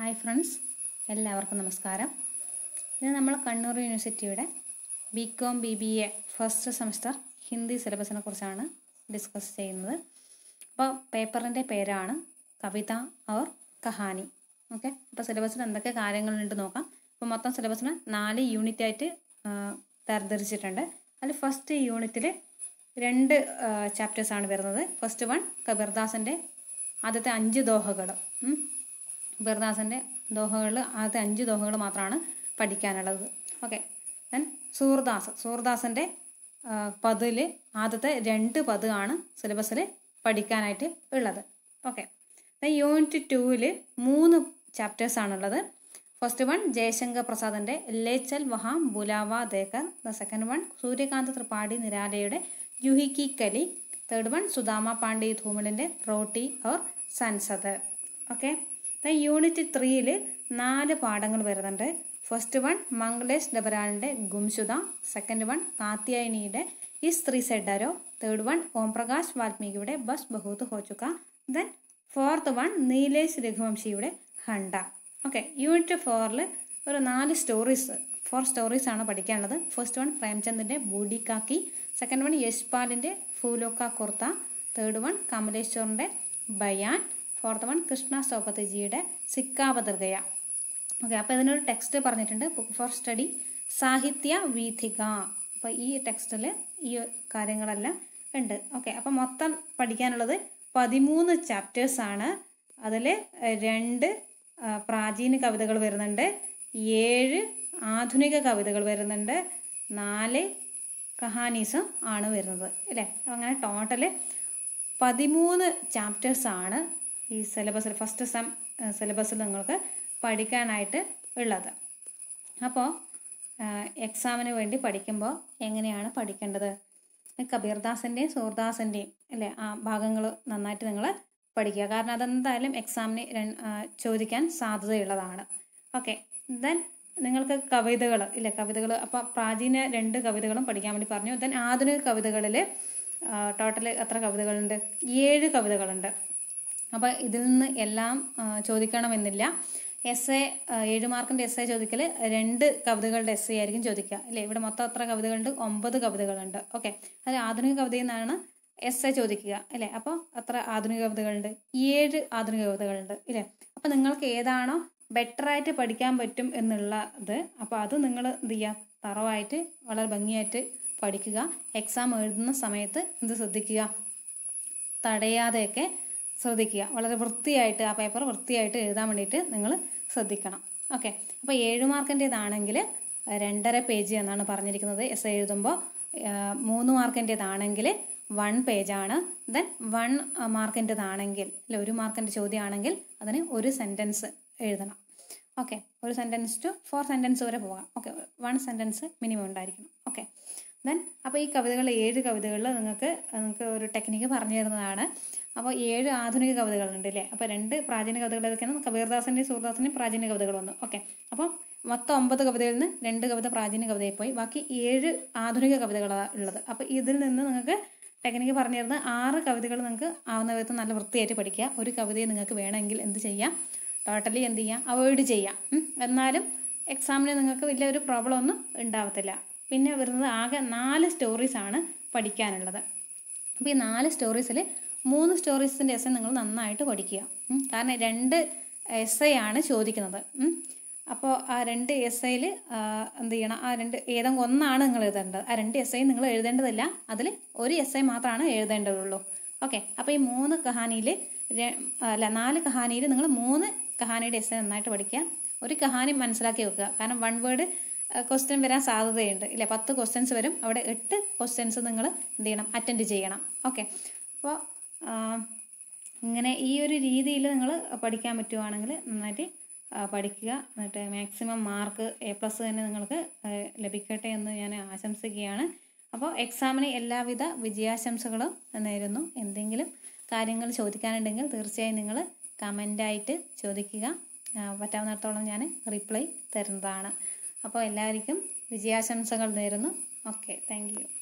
hi friends എല്ലാവർക്കും നമസ്കാരം ഇന്ന് നമ്മൾ കണ്ണൂർ യൂണിവേഴ്സിറ്റിയുടെ B com B B A first semester Hindi സിലബസിനെ കുറിച്ചാണ് ഡിസ്കസ് ചെയ്യുന്നത് അപ്പോൾ പേപ്പറിൻ്റെ പേരാണ് കവിത ഓർ കഹാനി ഓക്കെ അപ്പോൾ സിലബസിൽ എന്തൊക്കെ കാര്യങ്ങളുണ്ട് നോക്കാം അപ്പോൾ മൊത്തം സിലബസിന് നാല് യൂണിറ്റ് ആയിട്ട് തരംതിരിച്ചിട്ടുണ്ട് അതിൽ ഫസ്റ്റ് യൂണിറ്റിൽ രണ്ട് ചാപ്റ്റേഴ്സാണ് വരുന്നത് ഫസ്റ്റ് വൺ കബീർദാസിൻ്റെ ആദ്യത്തെ അഞ്ച് ദോഹകൾ ബിർദാസൻ്റെ ദോഹകൾ ആദ്യത്തെ അഞ്ച് ദോഹകൾ മാത്രമാണ് പഠിക്കാനുള്ളത് ഓക്കെ ദെൻ സൂർദാസ് സൂർദാസിൻ്റെ പതിൽ ആദ്യത്തെ രണ്ട് ആണ് സിലബസിൽ പഠിക്കാനായിട്ട് ഉള്ളത് ഓക്കെ യൂണിറ്റ് ടുവിൽ മൂന്ന് ചാപ്റ്റേഴ്സ് ഉള്ളത് ഫസ്റ്റ് വൺ ജയശങ്കർ പ്രസാദിൻ്റെ ലേച്ചൽ വഹാം ബുലാവ ദേക്കർ the second one Suryakant Tripathi നിരാലയുടെ യുഹിക്കി കലി തേർഡ് വൺ സുദാമ പാണ്ഡി ധൂമലിൻ്റെ റോട്ടി ഓർ സൻസത് ഓക്കെ അപ്പം യൂണിറ്റ് ത്രീയിൽ നാല് പാഠങ്ങൾ വരുന്നുണ്ട് ഫസ്റ്റ് വൺ മംഗളേഷ് ഡബരാളിൻ്റെ ഗുംശുത സെക്കൻഡ് വൺ കാത്യായനിയുടെ ഈ സ്ത്രീ സെഡാരോ തേർഡ് വൺ ഓംപ്രകാശ് വാൽമീകിയുടെ ബസ് ബഹൂത്ത് ഹോച്ചുക്ക ദെൻ ഫോർത്ത് വൺ നീലേഷ് രഘുവംശിയുടെ ഹണ്ട ഓക്കെ യൂണിറ്റ് ഫോറിൽ ഒരു നാല് സ്റ്റോറീസ് ഫോർ സ്റ്റോറീസ് ആണ് പഠിക്കാനുള്ളത് ഫസ്റ്റ് വൺ പ്രേംചന്ദിൻ്റെ ബൂഡിക്കാക്കി സെക്കൻഡ് വൺ യശ്പാലിൻ്റെ ഫൂലോക്ക കുർത്ത തേർഡ് വൺ കമലേശ്വറിൻ്റെ ബയാൻ ഫോർത്ത് വൺ കൃഷ്ണ സോപതിജിയുടെ സിക്കാപതൃകയ ഓക്കെ അപ്പോൾ ഇതിനൊരു ടെക്സ്റ്റ് പറഞ്ഞിട്ടുണ്ട് ബുക്ക് ഫോർ സ്റ്റഡി സാഹിത്യ വീഥിക അപ്പോൾ ഈ ടെക്സ്റ്റിൽ ഈ കാര്യങ്ങളെല്ലാം ഉണ്ട് ഓക്കെ അപ്പോൾ മൊത്തം പഠിക്കാനുള്ളത് പതിമൂന്ന് ചാപ്റ്റേഴ്സാണ് അതിൽ രണ്ട് പ്രാചീന കവിതകൾ വരുന്നുണ്ട് ഏഴ് ആധുനിക കവിതകൾ വരുന്നുണ്ട് നാല് കഹാനീസും ആണ് വരുന്നത് അല്ലേ അങ്ങനെ ടോട്ടൽ പതിമൂന്ന് ചാപ്റ്റേഴ്സാണ് ഈ സിലബസ് ഫസ്റ്റ് സെം സിലബസിൽ നിങ്ങൾക്ക് പഠിക്കാനായിട്ട് ഉള്ളത് അപ്പോൾ എക്സാമിന് വേണ്ടി പഠിക്കുമ്പോൾ എങ്ങനെയാണ് പഠിക്കേണ്ടത് കബീർദാസിൻ്റെയും സൂർദാസിൻ്റെയും അല്ലേ ആ ഭാഗങ്ങൾ നന്നായിട്ട് നിങ്ങൾ പഠിക്കുക കാരണം അതെന്തായാലും എക്സാമിന് ചോദിക്കാൻ സാധ്യതയുള്ളതാണ് ഓക്കെ ദെൻ നിങ്ങൾക്ക് കവിതകൾ ഇല്ലേ കവിതകൾ അപ്പോൾ പ്രാചീന രണ്ട് കവിതകളും പഠിക്കാൻ വേണ്ടി പറഞ്ഞു ദെൻ ആധുനിക കവിതകളിൽ ടോട്ടൽ എത്ര കവിതകളുണ്ട് ഏഴ് കവിതകളുണ്ട് അപ്പോൾ ഇതിൽ നിന്ന് എല്ലാം ചോദിക്കണമെന്നില്ല എസ് എ ഏഴ് മാർക്കിൻ്റെ എസ് എ ചോദിക്കൽ രണ്ട് കവിതകളുടെ എസ് എ ആയിരിക്കും ചോദിക്കുക അല്ലേ ഇവിടെ മൊത്തം എത്ര കവിതകളുണ്ട് ഒമ്പത് കവിതകളുണ്ട് ഓക്കെ അത് ആധുനിക കവിതയിൽ നിന്നാണ് എസ് എ ചോദിക്കുക അല്ലേ അപ്പോൾ അത്ര ആധുനിക കവിതകളുണ്ട് ഏഴ് ആധുനിക കവിതകളുണ്ട് ഇല്ലേ അപ്പോൾ നിങ്ങൾക്ക് ഏതാണോ ബെറ്ററായിട്ട് പഠിക്കാൻ പറ്റും എന്നുള്ളത് അപ്പോൾ അത് നിങ്ങൾ എന്ത് ചെയ്യുക തറവായിട്ട് വളരെ ഭംഗിയായിട്ട് പഠിക്കുക എക്സാം എഴുതുന്ന സമയത്ത് ഇത് ശ്രദ്ധിക്കുക തടയാതെയൊക്കെ ശ്രദ്ധിക്കുക വളരെ വൃത്തിയായിട്ട് ആ പേപ്പർ വൃത്തിയായിട്ട് എഴുതാൻ വേണ്ടിയിട്ട് നിങ്ങൾ ശ്രദ്ധിക്കണം ഓക്കെ അപ്പോൾ ഏഴ് മാർക്കിൻ്റേതാണെങ്കിൽ രണ്ടര പേജ് എന്നാണ് പറഞ്ഞിരിക്കുന്നത് എസ് എ എഴുതുമ്പോൾ മൂന്ന് മാർക്കിൻ്റേതാണെങ്കിൽ വൺ പേജാണ് ദെൻ വൺ മാർക്കിൻ്റേതാണെങ്കിൽ അല്ല ഒരു മാർക്കിൻ്റെ ചോദ്യമാണെങ്കിൽ അതിന് ഒരു സെൻറ്റൻസ് എഴുതണം ഓക്കെ ഒരു സെൻറ്റൻസ് ടു ഫോർ സെൻറ്റൻസ് വരെ പോകാം ഓക്കെ വൺ സെൻറ്റൻസ് മിനിമം ഉണ്ടായിരിക്കണം ഓക്കെ ദെൻ അപ്പോൾ ഈ കവിതകൾ ഏഴ് കവിതകളിൽ നിങ്ങൾക്ക് നിങ്ങൾക്ക് ഒരു ടെക്നിക്ക് പറഞ്ഞു തരുന്നതാണ് അപ്പോൾ ഏഴ് ആധുനിക കവിതകളുണ്ട് അല്ലേ അപ്പോൾ രണ്ട് പ്രാചീന കവിതകൾ ഏതൊക്കെയാണ് കബീർദാസിൻ്റെയും സൂർദാസിൻ്റെയും പ്രാചീന കവിതകൾ വന്നു ഓക്കെ അപ്പം മൊത്തം ഒമ്പത് കവിതയിൽ നിന്ന് രണ്ട് കവിത പ്രാചീന കവിതയിൽ പോയി ബാക്കി ഏഴ് ആധുനിക കവിതകളാണ് ഉള്ളത് അപ്പോൾ ഇതിൽ നിന്ന് നിങ്ങൾക്ക് ടെക്നിക്ക് പറഞ്ഞു തരുന്ന ആറ് കവിതകൾ നിങ്ങൾക്ക് ആവുന്ന വിധത്തിൽ നല്ല വൃത്തിയായിട്ട് പഠിക്കുക ഒരു കവിതയെ നിങ്ങൾക്ക് വേണമെങ്കിൽ എന്ത് ചെയ്യാം ടോട്ടലി എന്ത് ചെയ്യാം അവോയ്ഡ് ചെയ്യാം എന്നാലും എക്സാമിന് നിങ്ങൾക്ക് ഒരു പ്രോബ്ലം ഒന്നും ഉണ്ടാവത്തില്ല പിന്നെ വരുന്നത് ആകെ നാല് സ്റ്റോറീസാണ് പഠിക്കാനുള്ളത് അപ്പോൾ ഈ നാല് സ്റ്റോറീസിൽ മൂന്ന് സ്റ്റോറീസിൻ്റെ എസ് നിങ്ങൾ നന്നായിട്ട് പഠിക്കുക കാരണം രണ്ട് എസ് ഐ ആണ് ചോദിക്കുന്നത് അപ്പോൾ ആ രണ്ട് എസ് ഐയിൽ എന്ത് ചെയ്യണം ആ രണ്ട് ഏതെങ്കിലും ഒന്നാണ് നിങ്ങൾ എഴുതേണ്ടത് ആ രണ്ട് എസ് ഐ നിങ്ങൾ എഴുതേണ്ടതില്ല അതിൽ ഒരു എസ് ഐ മാത്രമാണ് എഴുതേണ്ടതുള്ളൂ ഓക്കെ അപ്പോൾ ഈ മൂന്ന് കഹാനിയിൽ അല്ല നാല് കഹാനിയിൽ നിങ്ങൾ മൂന്ന് കഹാനിയുടെ എസ് ഐ നന്നായിട്ട് പഠിക്കുക ഒരു കഹാനി മനസ്സിലാക്കി വെക്കുക കാരണം വൺ വേർഡ് ക്വസ്റ്റ്യൻ വരാൻ സാധ്യതയുണ്ട് ഇല്ല പത്ത് ക്വസ്റ്റ്യൻസ് വരും അവിടെ എട്ട് ക്വസ്റ്റ്യൻസ് നിങ്ങൾ എന്ത് ചെയ്യണം അറ്റൻഡ് ചെയ്യണം ഓക്കെ അപ്പോൾ ഇങ്ങനെ ഈ ഒരു രീതിയിൽ നിങ്ങൾ പഠിക്കാൻ പറ്റുവാണെങ്കിൽ നന്നായിട്ട് പഠിക്കുക എന്നിട്ട് മാക്സിമം മാർക്ക് എ പ്ലസ് തന്നെ നിങ്ങൾക്ക് ലഭിക്കട്ടെ എന്ന് ഞാൻ ആശംസിക്കുകയാണ് അപ്പോൾ എക്സാമിന് എല്ലാവിധ വിജയാശംസകളും നേരുന്നു എന്തെങ്കിലും കാര്യങ്ങൾ ചോദിക്കാനുണ്ടെങ്കിൽ തീർച്ചയായും നിങ്ങൾ കമൻ്റായിട്ട് ചോദിക്കുക പറ്റാവുന്നിടത്തോളം ഞാൻ റിപ്ലൈ തരുന്നതാണ് അപ്പോൾ എല്ലാവർക്കും വിജയാശംസകൾ നേരുന്നു ഓക്കെ താങ്ക്